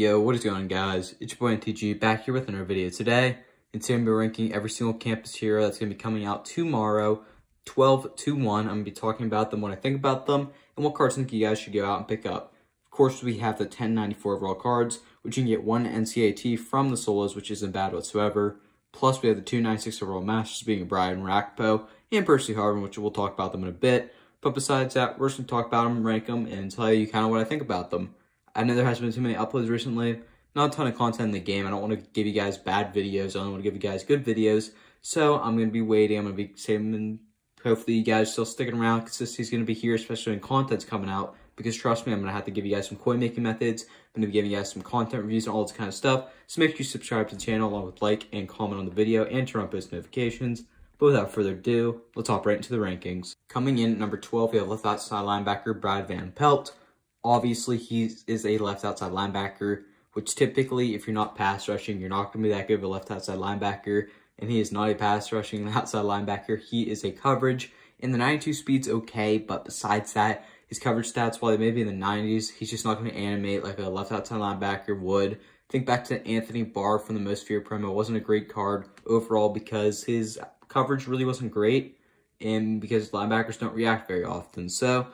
Yo, what is going on guys? It's your boy NTG back here with another video today. And today I'm going to be ranking every single campus hero that's going to be coming out tomorrow, 12 to 1. I'm going to be talking about them, what I think about them, and what cards I think you guys should go out and pick up. Of course, we have the 1094 overall cards, which you can get one NCAT from the solos, which isn't bad whatsoever. Plus, we have the 296 overall masters being Brian Rackpo and Percy Harvin, which we'll talk about them in a bit. But besides that, we're just going to talk about them, rank them, and tell you kind of what I think about them. I know there has not been too many uploads recently. Not a ton of content in the game. I don't want to give you guys bad videos. I only want to give you guys good videos. So I'm going to be waiting. I'm going to be saving. Hopefully you guys still sticking around. Consistency's going to be here, especially when content's coming out. Because trust me, I'm going to have to give you guys some coin making methods. I'm going to be giving you guys some content reviews and all this kind of stuff. So make sure you subscribe to the channel along with like and comment on the video and turn on post notifications. But without further ado, let's hop right into the rankings. Coming in at number 12, we have left outside linebacker Brad Van Pelt. Obviously, he is a left outside linebacker, which typically, if you're not pass rushing, you're not going to be that good of a left outside linebacker. And he is not a pass rushing outside linebacker. He is a coverage. And the 92 speed's okay, but besides that, his coverage stats, while they may be in the 90s, he's just not going to animate like a left outside linebacker would. Think back to Anthony Barr from the Most Fear promo. It wasn't a great card overall because his coverage really wasn't great and because linebackers don't react very often. So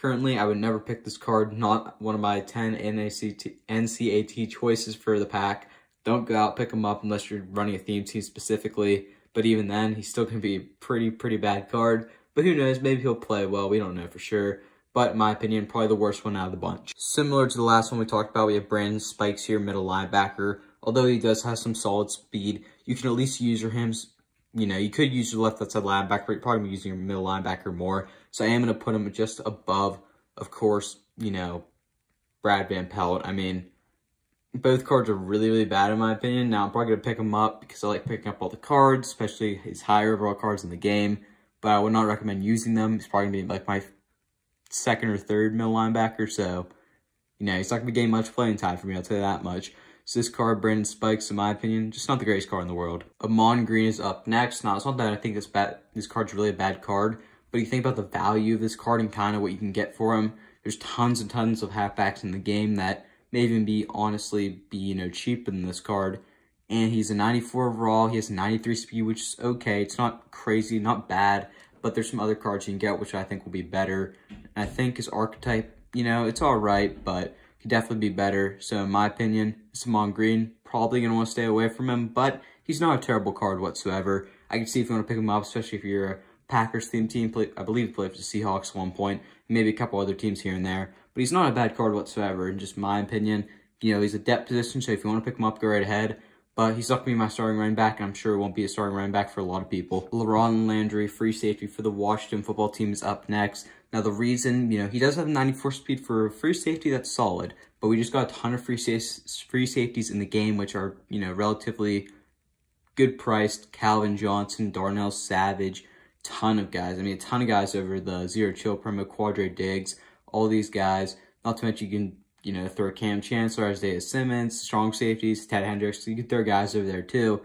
Currently, I would never pick this card, not one of my 10 NACT, NCAT choices for the pack. Don't go out, pick him up unless you're running a theme team specifically. But even then, he's still going to be a pretty, pretty bad card. But who knows, maybe he'll play well, we don't know for sure. But in my opinion, probably the worst one out of the bunch. Similar to the last one we talked about, we have Brandon Spikes here, middle linebacker. Although he does have some solid speed, you can at least use your hands you know, you could use your left outside linebacker, you're probably using your middle linebacker more. So I am going to put him just above, of course, you know, Brad Van Pelt. I mean, both cards are really, really bad in my opinion. Now, I'm probably going to pick him up because I like picking up all the cards, especially his higher overall cards in the game. But I would not recommend using them. He's probably going to be like my second or third middle linebacker. So, you know, he's not going to be getting much playing time for me. I'll tell you that much. So this card, Brandon Spikes, in my opinion, just not the greatest card in the world. Amon Green is up next. Now, it's not that I think this, bad, this card's really a bad card, but you think about the value of this card and kind of what you can get for him. There's tons and tons of halfbacks in the game that may even be, honestly, be, you know, cheaper than this card. And he's a 94 overall. He has 93 speed, which is okay. It's not crazy, not bad, but there's some other cards you can get, which I think will be better. And I think his archetype, you know, it's all right, but could definitely be better. So in my opinion, Simon Green. Probably going to want to stay away from him, but he's not a terrible card whatsoever. I can see if you want to pick him up, especially if you're a Packers-themed team. Play, I believe he played for the Seahawks at one point, maybe a couple other teams here and there. But he's not a bad card whatsoever, in just my opinion. You know, he's a depth position, so if you want to pick him up, go right ahead. But he's not going to be my starting running back, and I'm sure it won't be a starting running back for a lot of people. Le'Ron Landry, free safety for the Washington football team, is up next. Now the reason, you know, he does have 94 speed for free safety, that's solid, but we just got a ton of free, free safeties in the game, which are, you know, relatively good priced. Calvin Johnson, Darnell Savage, ton of guys. I mean, a ton of guys over the Zero Chill Primo, Quadre Diggs, all these guys. Not to mention you can, you know, throw Cam Chancellor, Isaiah Simmons, strong safeties, Ted Hendricks. You can throw guys over there too.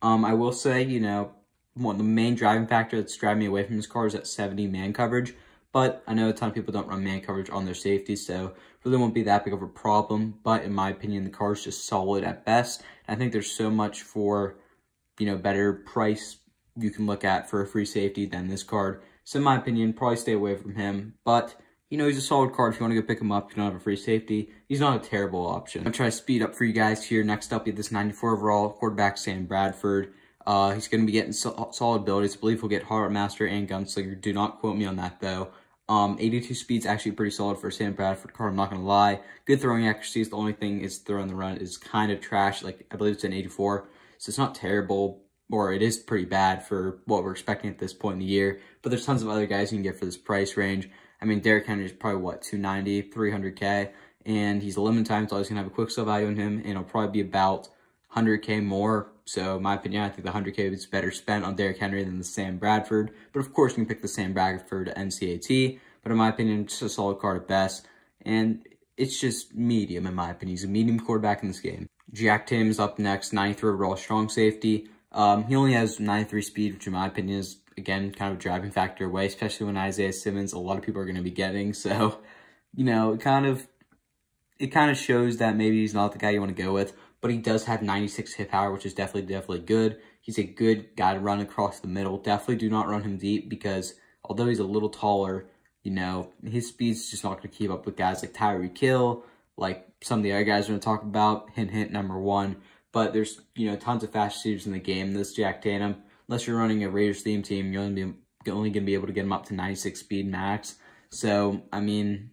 Um, I will say, you know, one the main driving factor that's driving me away from this car is that 70 man coverage. But I know a ton of people don't run man coverage on their safeties, so really won't be that big of a problem. But in my opinion, the car is just solid at best. I think there's so much for, you know, better price you can look at for a free safety than this card. So in my opinion, probably stay away from him. But, you know, he's a solid card. If you want to go pick him up, you don't have a free safety. He's not a terrible option. I'm try to speed up for you guys here. Next up, we have this 94 overall quarterback, Sam Bradford. Uh, he's going to be getting so solid abilities. I believe he'll get Harvard Master and Gunslinger. Do not quote me on that, though. Um, 82 speed's actually pretty solid for Sam Bradford car, I'm not going to lie. Good throwing accuracy is the only thing is throwing the run is kind of trash. Like, I believe it's an 84, so it's not terrible, or it is pretty bad for what we're expecting at this point in the year. But there's tons of other guys you can get for this price range. I mean, Derek Henry is probably, what, 290, 300K, and he's a limited time, so I going to have a quick sell value on him, and it'll probably be about 100K more so my opinion, I think the 100K is better spent on Derrick Henry than the Sam Bradford. But of course, you can pick the Sam Bradford NCAT. But in my opinion, just a solid card at best. And it's just medium, in my opinion. He's a medium quarterback in this game. Jack is up next, 93 overall strong safety. Um, he only has 93 speed, which in my opinion is, again, kind of a driving factor away, especially when Isaiah Simmons, a lot of people are going to be getting. So, you know, it kind of, it kind of shows that maybe he's not the guy you want to go with but he does have 96 hit power, which is definitely, definitely good. He's a good guy to run across the middle. Definitely do not run him deep because although he's a little taller, you know, his speed's just not going to keep up with guys like Tyree Kill, like some of the other guys we're going to talk about, hint, hint, number one. But there's, you know, tons of fast receivers in the game. This Jack Tatum, unless you're running a Raiders theme team, you're only going to be able to get him up to 96 speed max. So, I mean,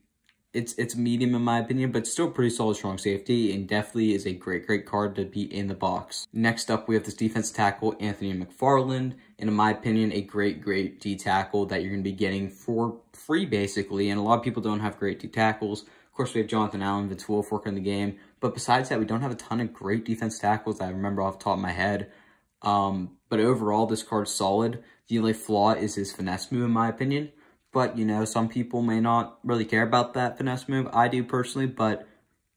it's it's medium in my opinion, but still pretty solid strong safety and definitely is a great, great card to be in the box. Next up, we have this defense tackle, Anthony McFarland. And in my opinion, a great, great D tackle that you're going to be getting for free, basically. And a lot of people don't have great D tackles. Of course, we have Jonathan Allen, Vince Wolf in the game. But besides that, we don't have a ton of great defense tackles that I remember off the top of my head. Um, but overall, this card's solid. The only flaw is his finesse move, in my opinion. But, you know, some people may not really care about that finesse move. I do personally, but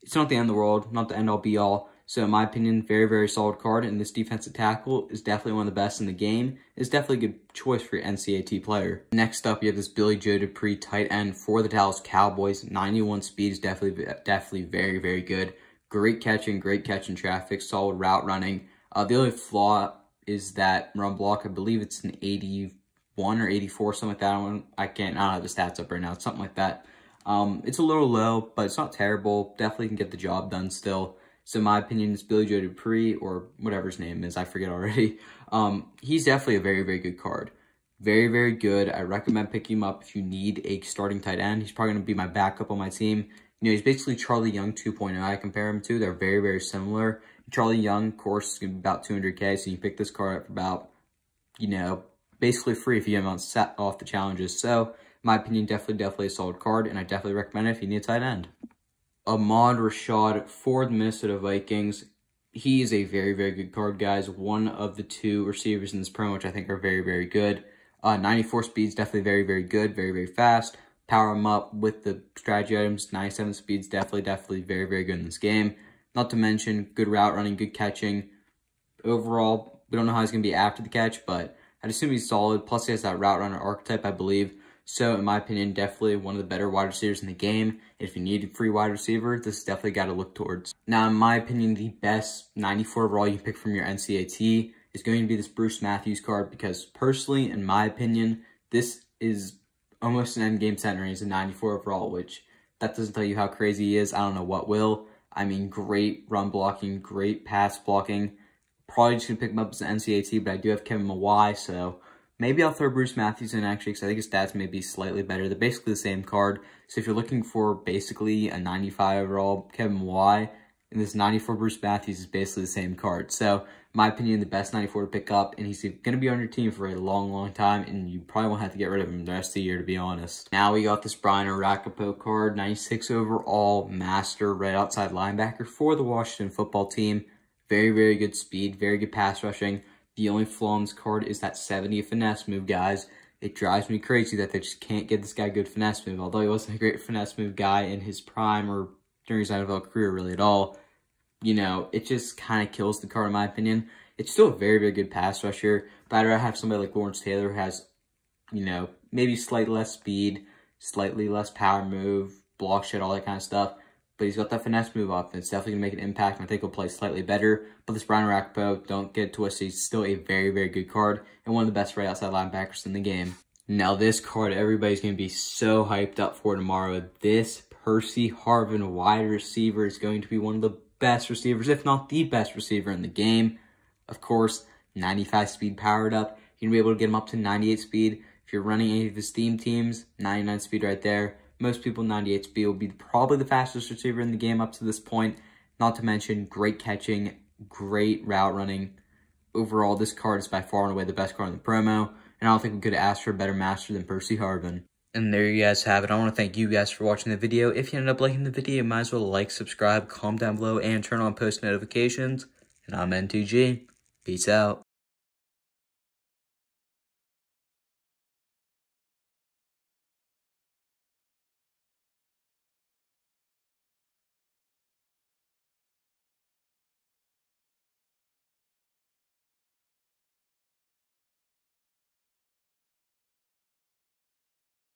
it's not the end of the world, not the end-all be-all. So, in my opinion, very, very solid card. And this defensive tackle is definitely one of the best in the game. It's definitely a good choice for your NCAT player. Next up, you have this Billy Joe Dupree tight end for the Dallas Cowboys. 91 speed is definitely, definitely very, very good. Great catching, great catching traffic, solid route running. Uh, the only flaw is that run block, I believe it's an 80 81 or 84, something like that. I, can't, I don't have the stats up right now. It's something like that. Um, it's a little low, but it's not terrible. Definitely can get the job done still. So in my opinion, is Billy Joe Dupree or whatever his name is. I forget already. Um, he's definitely a very, very good card. Very, very good. I recommend picking him up if you need a starting tight end. He's probably going to be my backup on my team. You know, he's basically Charlie Young 2.0. I compare him to. They're very, very similar. Charlie Young, of course, is going to be about 200K. So you pick this card up for about, you know, basically free if you have on set off the challenges. So, my opinion, definitely, definitely a solid card, and I definitely recommend it if you need a tight end. Ahmad Rashad for the Minnesota Vikings. He is a very, very good card, guys. One of the two receivers in this promo, which I think are very, very good. Uh, 94 speeds, definitely very, very good, very, very fast. Power him up with the strategy items. 97 speeds, definitely, definitely very, very good in this game. Not to mention good route running, good catching. Overall, we don't know how he's going to be after the catch, but I'd assume he's solid. Plus, he has that route runner archetype, I believe. So, in my opinion, definitely one of the better wide receivers in the game. If you need a free wide receiver, this is definitely got to look towards. Now, in my opinion, the best 94 overall you pick from your NCAT is going to be this Bruce Matthews card because personally, in my opinion, this is almost an end game center. He's a 94 overall, which that doesn't tell you how crazy he is. I don't know what will. I mean, great run blocking, great pass blocking probably just going to pick him up as an NCAT, but I do have Kevin Mawai, so maybe I'll throw Bruce Matthews in actually because I think his stats may be slightly better. They're basically the same card. So if you're looking for basically a 95 overall Kevin Mawai, and this 94 Bruce Matthews is basically the same card. So my opinion, the best 94 to pick up, and he's going to be on your team for a long, long time, and you probably won't have to get rid of him the rest of the year, to be honest. Now we got this Brian Arakapo card, 96 overall master right outside linebacker for the Washington football team. Very, very good speed, very good pass rushing. The only flaw in this card is that 70 finesse move, guys. It drives me crazy that they just can't get this guy good finesse move. Although he wasn't a great finesse move guy in his prime or during his NFL career really at all, you know, it just kind of kills the card in my opinion. It's still a very, very good pass rusher, but I'd rather have somebody like Lawrence Taylor who has, you know, maybe slightly less speed, slightly less power move, block shit, all that kind of stuff but he's got that finesse move off. It's definitely going to make an impact, and I think he'll play slightly better. But this Brian Rackbo, don't get twisted. He's still a very, very good card and one of the best right outside linebackers in the game. Now, this card, everybody's going to be so hyped up for tomorrow. This Percy Harvin wide receiver is going to be one of the best receivers, if not the best receiver in the game. Of course, 95 speed powered up. You're going to be able to get him up to 98 speed. If you're running any of his theme teams, 99 speed right there most people 98 speed will be probably the fastest receiver in the game up to this point. Not to mention great catching, great route running. Overall, this card is by far and away the best card in the promo, and I don't think we could ask for a better master than Percy Harvin. And there you guys have it. I want to thank you guys for watching the video. If you ended up liking the video, might as well like, subscribe, comment down below, and turn on post notifications. And I'm G. Peace out.